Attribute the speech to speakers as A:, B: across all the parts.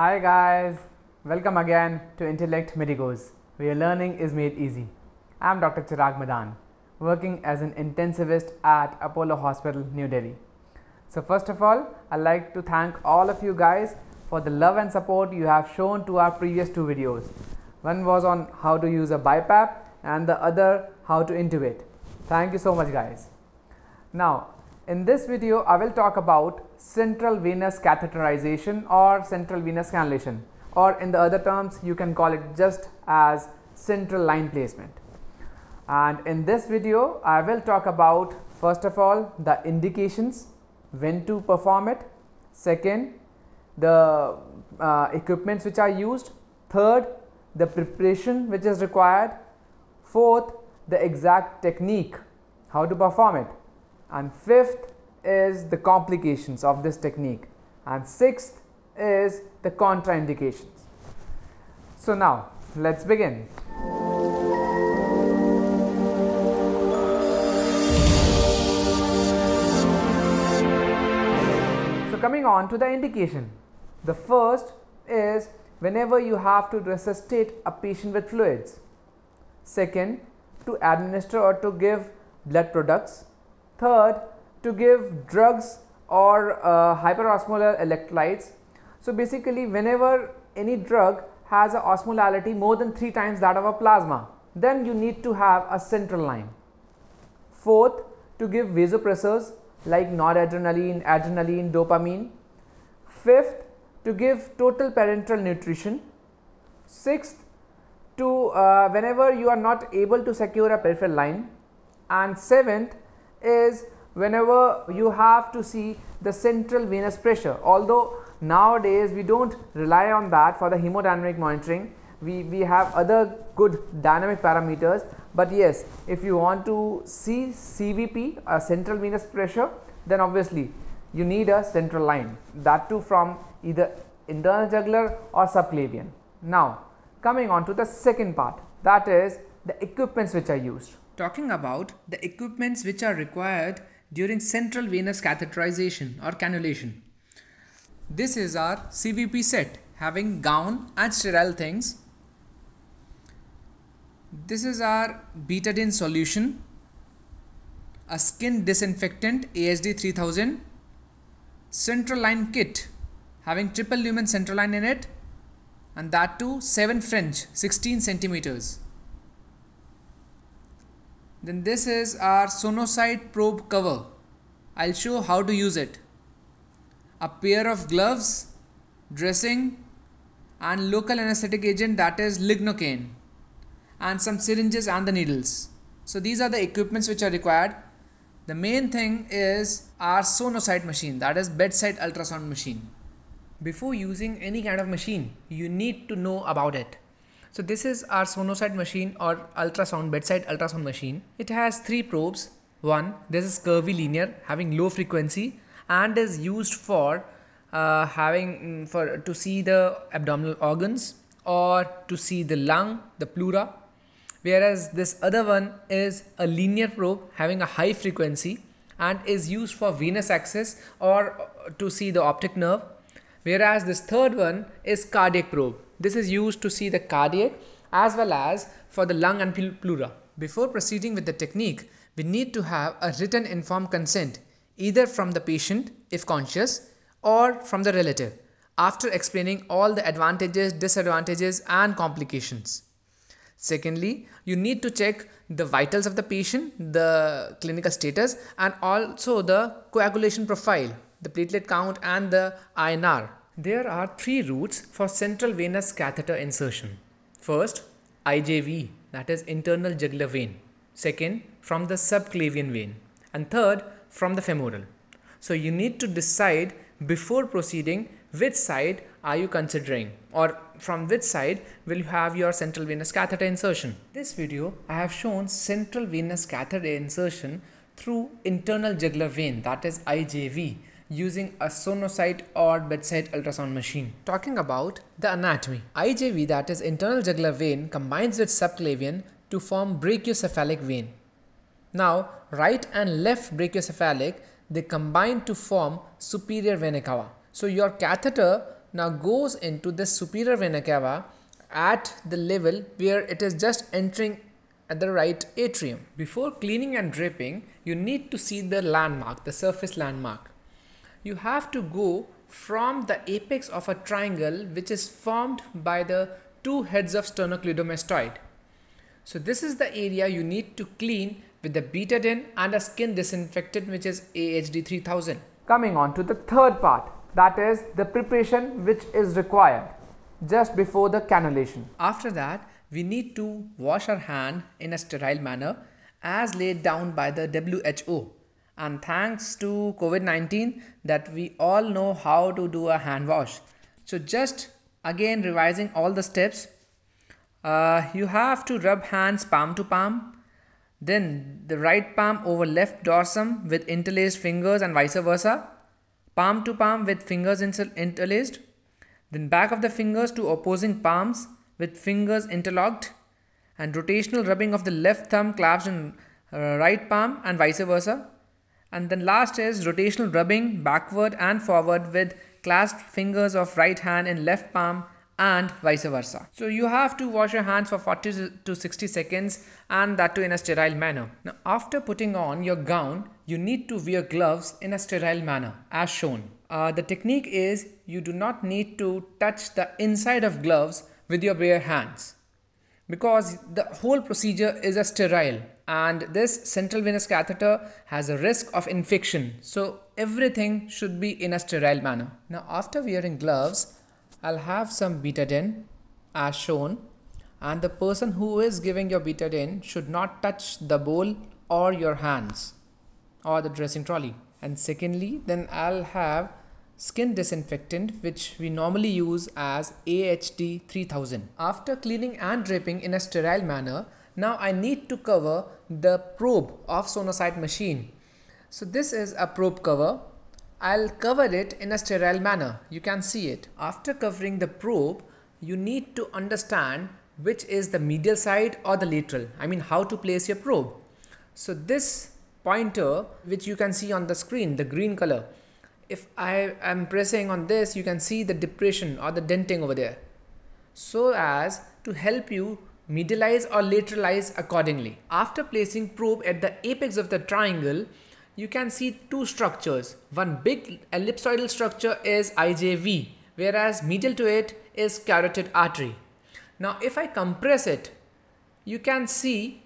A: Hi guys, welcome again to Intellect Medigos, where learning is made easy. I'm Dr. Chirag Madan, working as an intensivist at Apollo Hospital, New Delhi. So first of all, I'd like to thank all of you guys for the love and support you have shown to our previous two videos. One was on how to use a BiPAP and the other how to intubate. Thank you so much guys. Now, in this video, I will talk about central venous catheterization or central venous cannulation or in the other terms you can call it just as central line placement. And in this video I will talk about first of all the indications when to perform it, second the uh, equipments which are used, third the preparation which is required, fourth the exact technique how to perform it and fifth is the complications of this technique and sixth is the contraindications. So now let's begin. So coming on to the indication. The first is whenever you have to resuscitate a patient with fluids. Second, to administer or to give blood products. Third, to give drugs or uh, hyperosmolar electrolytes. So basically whenever any drug has an osmolality more than 3 times that of a plasma then you need to have a central line. Fourth to give vasopressors like noradrenaline, adrenaline, dopamine. Fifth to give total parenteral nutrition. Sixth to uh, whenever you are not able to secure a peripheral line and seventh is whenever you have to see the central venous pressure although nowadays we don't rely on that for the hemodynamic monitoring we, we have other good dynamic parameters but yes if you want to see CVP a central venous pressure then obviously you need a central line that too from either internal jugular or subclavian. Now coming on to the second part that is the equipments which are used. Talking about the equipments which are required during central venous catheterization or cannulation. This is our CVP set having gown and sterile things. This is our betadine solution, a skin disinfectant ASD 3000, central line kit having triple lumen central line in it and that too 7 French 16 centimeters. Then this is our Sonosite probe cover. I'll show how to use it. A pair of gloves, dressing and local anesthetic agent that is lignocaine and some syringes and the needles. So these are the equipments which are required. The main thing is our sonosite machine that is bedside ultrasound machine. Before using any kind of machine, you need to know about it. So this is our sonosite machine or ultrasound bedside ultrasound machine. It has three probes. One, this is curvy linear having low frequency and is used for uh, having mm, for to see the abdominal organs or to see the lung, the pleura. Whereas this other one is a linear probe having a high frequency and is used for venous access or to see the optic nerve. Whereas this third one is cardiac probe this is used to see the cardiac as well as for the lung and pleura. Before proceeding with the technique, we need to have a written informed consent either from the patient if conscious or from the relative after explaining all the advantages, disadvantages and complications. Secondly, you need to check the vitals of the patient, the clinical status and also the coagulation profile, the platelet count and the INR there are three routes for central venous catheter insertion. First, IJV, that is internal jugular vein. Second, from the subclavian vein. And third, from the femoral. So you need to decide before proceeding which side are you considering or from which side will you have your central venous catheter insertion. This video I have shown central venous catheter insertion through internal jugular vein that is IJV using a sonocyte or bedside ultrasound machine. Talking about the anatomy. IJV that is internal jugular vein combines with subclavian to form brachiocephalic vein. Now right and left brachiocephalic they combine to form superior vena cava. So your catheter now goes into the superior vena cava at the level where it is just entering at the right atrium. Before cleaning and draping, you need to see the landmark, the surface landmark you have to go from the apex of a triangle which is formed by the two heads of sternocleidomastoid. So this is the area you need to clean with the betadine and a skin disinfectant which is AHD 3000. Coming on to the third part that is the preparation which is required just before the cannulation. After that we need to wash our hand in a sterile manner as laid down by the WHO and thanks to COVID-19 that we all know how to do a hand wash. So just again revising all the steps. Uh, you have to rub hands palm to palm. Then the right palm over left dorsum with interlaced fingers and vice versa. Palm to palm with fingers interlaced. Then back of the fingers to opposing palms with fingers interlocked. And rotational rubbing of the left thumb clasped in uh, right palm and vice versa. And then last is rotational rubbing backward and forward with clasped fingers of right hand and left palm and vice versa. So you have to wash your hands for 40 to 60 seconds and that too in a sterile manner. Now after putting on your gown, you need to wear gloves in a sterile manner as shown. Uh, the technique is you do not need to touch the inside of gloves with your bare hands because the whole procedure is a sterile and this central venous catheter has a risk of infection. So everything should be in a sterile manner. Now after wearing gloves, I'll have some betadine as shown and the person who is giving your betadine should not touch the bowl or your hands or the dressing trolley. And secondly, then I'll have skin disinfectant which we normally use as AHD 3000. After cleaning and draping in a sterile manner, now I need to cover the probe of sonosite machine. So this is a probe cover. I'll cover it in a sterile manner. You can see it. After covering the probe, you need to understand which is the medial side or the lateral. I mean how to place your probe. So this pointer which you can see on the screen, the green color, if I am pressing on this, you can see the depression or the denting over there. So as to help you medialize or lateralize accordingly. After placing probe at the apex of the triangle, you can see two structures. One big ellipsoidal structure is IJV, whereas medial to it is carotid artery. Now if I compress it, you can see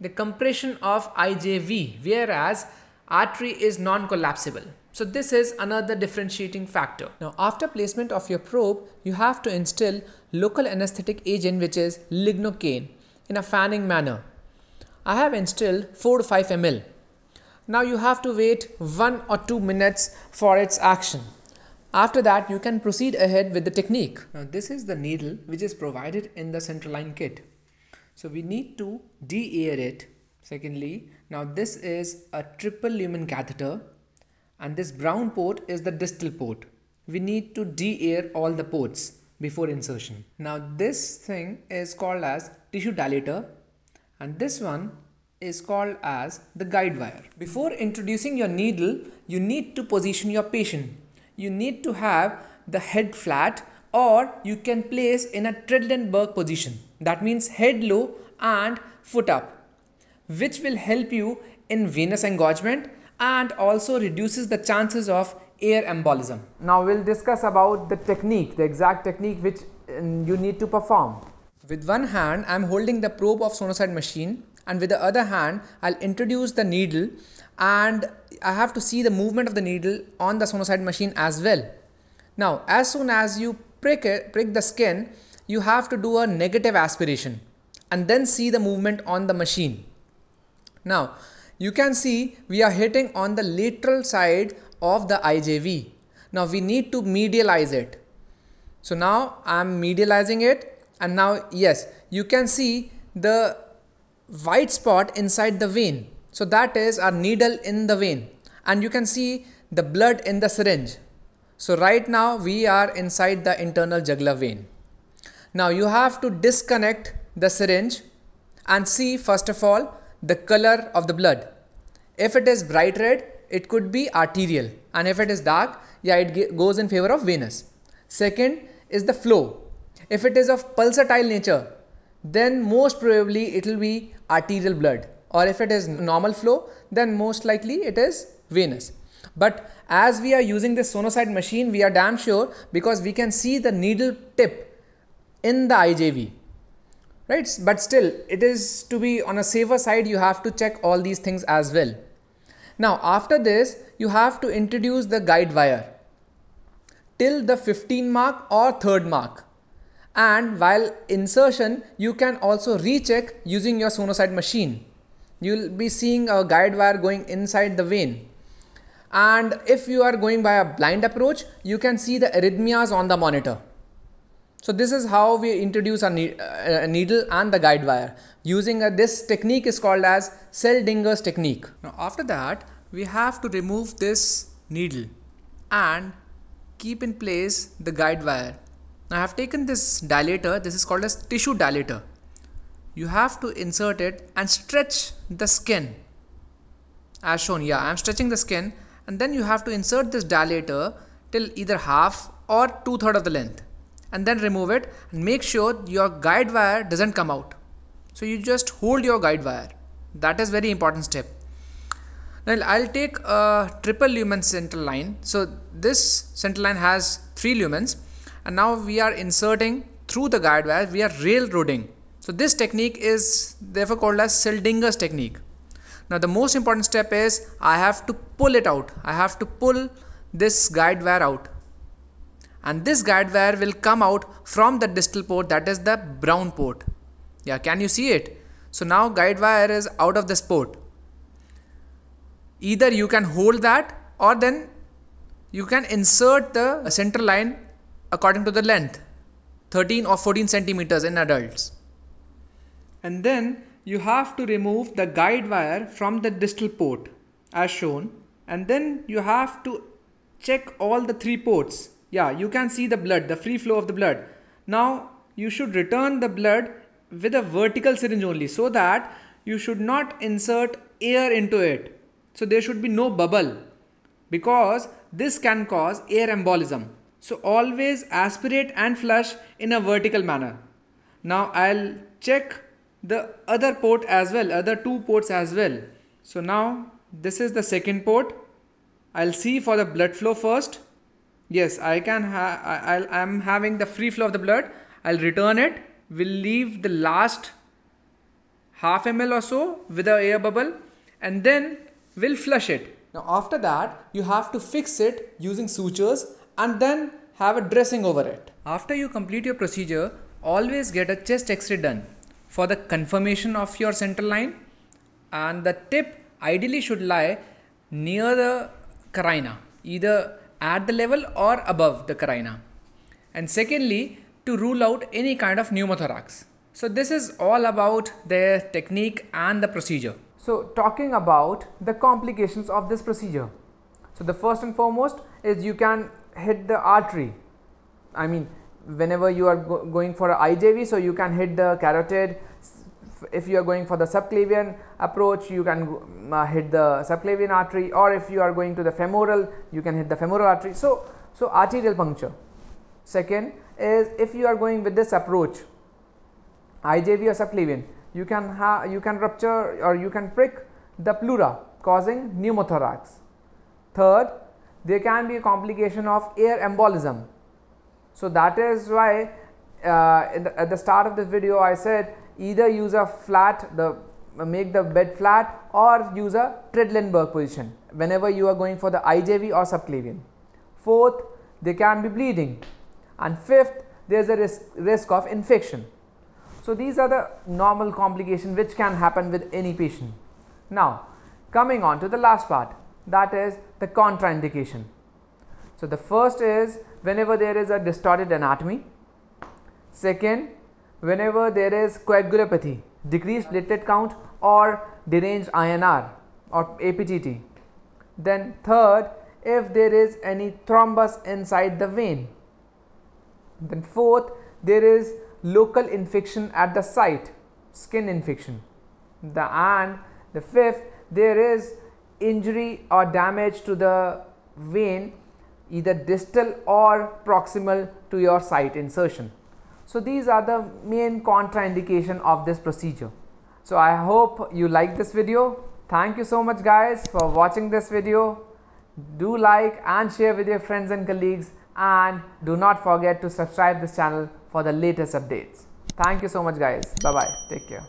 A: the compression of IJV, whereas artery is non-collapsible. So this is another differentiating factor. Now after placement of your probe, you have to instill local anesthetic agent which is lignocaine in a fanning manner. I have instilled 4 to 5 ml. Now you have to wait 1 or 2 minutes for its action. After that you can proceed ahead with the technique. Now this is the needle which is provided in the central line kit. So we need to de-air it. Secondly, now this is a triple lumen catheter and this brown port is the distal port. We need to de-air all the ports before insertion. Now this thing is called as tissue dilator and this one is called as the guide wire. Before introducing your needle, you need to position your patient. You need to have the head flat or you can place in a Trendelenburg position. That means head low and foot up, which will help you in venous engorgement and also reduces the chances of air embolism. Now we'll discuss about the technique, the exact technique which um, you need to perform. With one hand, I'm holding the probe of Sonoside machine and with the other hand, I'll introduce the needle and I have to see the movement of the needle on the Sonoside machine as well. Now, as soon as you prick, it, prick the skin, you have to do a negative aspiration and then see the movement on the machine. Now, you can see we are hitting on the lateral side of the IJV. Now we need to medialize it. So now I'm medializing it and now yes, you can see the white spot inside the vein. So that is our needle in the vein and you can see the blood in the syringe. So right now we are inside the internal jugular vein. Now you have to disconnect the syringe and see first of all the color of the blood. If it is bright red, it could be arterial, and if it is dark, yeah, it goes in favor of venous. Second is the flow. If it is of pulsatile nature, then most probably it will be arterial blood, or if it is normal flow, then most likely it is venous. But as we are using this sonosite machine, we are damn sure because we can see the needle tip in the IJV right but still it is to be on a safer side you have to check all these things as well now after this you have to introduce the guide wire till the 15 mark or third mark and while insertion you can also recheck using your sonoside machine you'll be seeing a guide wire going inside the vein and if you are going by a blind approach you can see the arrhythmias on the monitor so this is how we introduce a, ne a needle and the guide wire. Using a, this technique is called as Seldinger's technique. Now after that, we have to remove this needle and keep in place the guide wire. Now I have taken this dilator, this is called as tissue dilator. You have to insert it and stretch the skin as shown. Yeah, I'm stretching the skin and then you have to insert this dilator till either half or two third of the length and then remove it and make sure your guide wire doesn't come out. So you just hold your guide wire. That is very important step. Now I'll take a triple lumen central line. So this central line has three lumens and now we are inserting through the guide wire, we are railroading. So this technique is therefore called as Seldinger's technique. Now the most important step is I have to pull it out. I have to pull this guide wire out and this guide wire will come out from the distal port that is the brown port yeah can you see it so now guide wire is out of this port either you can hold that or then you can insert the center line according to the length 13 or 14 centimeters in adults and then you have to remove the guide wire from the distal port as shown and then you have to check all the three ports yeah, you can see the blood, the free flow of the blood. Now, you should return the blood with a vertical syringe only so that you should not insert air into it. So there should be no bubble because this can cause air embolism. So always aspirate and flush in a vertical manner. Now I'll check the other port as well, other two ports as well. So now this is the second port. I'll see for the blood flow first yes i can ha- I, i am having the free flow of the blood i'll return it we'll leave the last half ml or so with the air bubble and then we'll flush it now after that you have to fix it using sutures and then have a dressing over it after you complete your procedure always get a chest x-ray done for the confirmation of your central line and the tip ideally should lie near the carina either at the level or above the carina. And secondly, to rule out any kind of pneumothorax. So this is all about their technique and the procedure. So talking about the complications of this procedure. So the first and foremost is you can hit the artery. I mean, whenever you are go going for a IJV, so you can hit the carotid, if you are going for the subclavian approach you can uh, hit the subclavian artery or if you are going to the femoral you can hit the femoral artery so so arterial puncture second is if you are going with this approach ijv or subclavian you can have you can rupture or you can prick the pleura causing pneumothorax third there can be a complication of air embolism so that is why uh, the, at the start of this video I said either use a flat the make the bed flat or use a Tredlenburg position whenever you are going for the IJV or subclavian. Fourth, they can be bleeding. And fifth, there is a risk, risk of infection. So these are the normal complication which can happen with any patient. Now, coming on to the last part that is the contraindication. So the first is whenever there is a distorted anatomy. Second, whenever there is coagulopathy, decreased platelet count or deranged INR or APTT. Then third, if there is any thrombus inside the vein. Then fourth, there is local infection at the site, skin infection. The and the fifth, there is injury or damage to the vein either distal or proximal to your site insertion. So these are the main contraindication of this procedure. So I hope you like this video. Thank you so much guys for watching this video. Do like and share with your friends and colleagues and do not forget to subscribe this channel for the latest updates. Thank you so much guys. Bye bye. Take care.